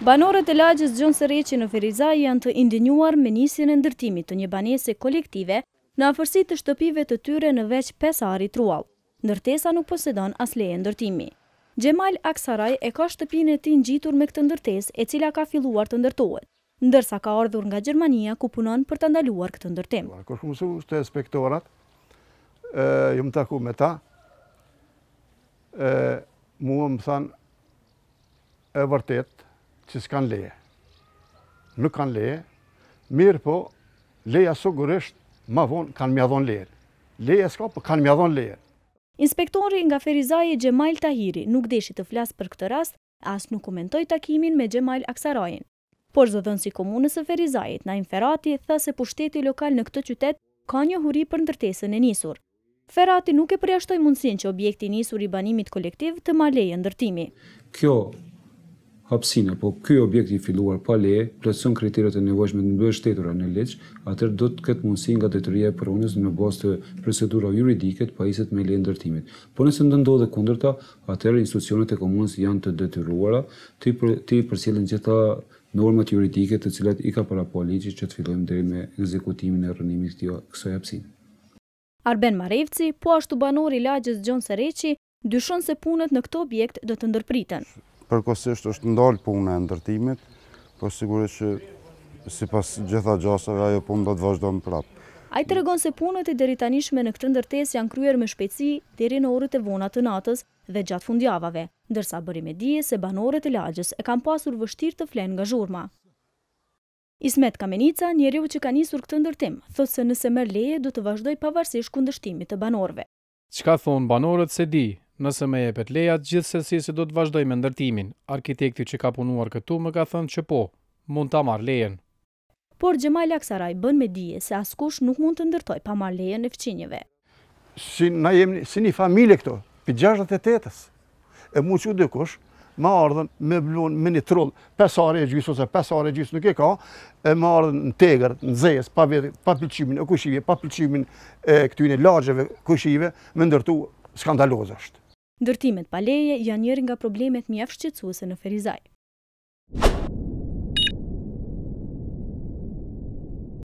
Banorët e lagjës Gjonë Sëreqin në Ferizaj janë të indinjuar me njësjen e ndërtimit të një banese kolektive në afërsit të shtëpive të tyre në veç pesari trual. Nërtesa nuk posedon as leje ndërtimi. Gjemal Aksaraj e ka shtëpin e ti në gjitur me këtë ndërtes e cila ka filuar të ndërtohet, ndërsa ka ardhur nga Gjermania ku punon për të ndaluar këtë ndërtim. Kërë shumë su e spektorat, ju më taku me ta, mu më thanë e vërtetë, që s'kan leje. Nuk kan leje, mirë po, leja sugurisht, ma vonë kanë mjadhon leje. Leje s'ka, po kanë mjadhon leje. Inspektori nga Ferizaje Gjemail Tahiri nuk deshi të flasë për këtë rast, as nuk komentoj takimin me Gjemail Aksarajin. Por zëdhën si komunës e Ferizajit, Naim Ferati, tha se pushteti lokal në këtë qytet ka një huri për ndërtesën e nisur. Ferati nuk e përjashtoj mundësin që objekti nisur i banimit kolektiv të ma leje ndërtimi. Kjo hapsine, po ky objekt i filluar pa leje plotson kriteret e nevojshme të mbështetura në ligj, atëherë do të ketë mundësi nga detyria e pronës në bazë të procedurave juridike të pajisjes me leje ndërtimit. Po nëse ndodhet kundërta, atëherë institucionet e komunës janë të detyruara të për, të përcjellin gjitha normat juridike të cilat i ka para policisë që të fillojmë deri me ekzekutimin e rënimit të jo, kësaj hapsine. Arben Marevci, po ashtu banori i Gjon Sereqi, dyshon se punët në këto objekt do të ndërpriten përkosisht është ndalë punë e ndërtimit, po sigurisht që si pas gjitha gjasave ajo punë do të vazhdo në prapë. A i të regon se punët e deritanishme në këtë ndërtes janë kryer me shpeci deri në orët e vonat të natës dhe gjatë fundjavave, ndërsa bërim e dije se banorët e lagjës e kam pasur vështir të flenë nga zhurma. Ismet Kamenica, njeriu që ka njësur këtë ndërtim, thotë se nëse mërë leje du të vazhdoj pavarësish kundështimit të banorve. Qka thonë banorët se di, nëse me jepet leja, gjithsesi se do të vazhdoj me ndërtimin. Arkitekti që ka punuar këtu më ka thënë që po, mund ta marr lejen. Por Gjemaj Laksaraj bën me dije se askush nuk mund të ndërtoj pa marr lejen e fqinjeve. Si na jemi si një familje këto, pi 68-s. E mund çu dikush, më ardhën me blun me një troll, pesë orë gjys ose pesë orë gjys nuk e ka, e më ardhën në tegër, në zejës, pa vetë, pa pëlqimin e kushive, pa pëllqimin e këtyre lagjeve kushive, me ndërtu skandaloze është. Ndërtimet pa leje janë njëri nga problemet mjaft shqetësuese në Ferizaj.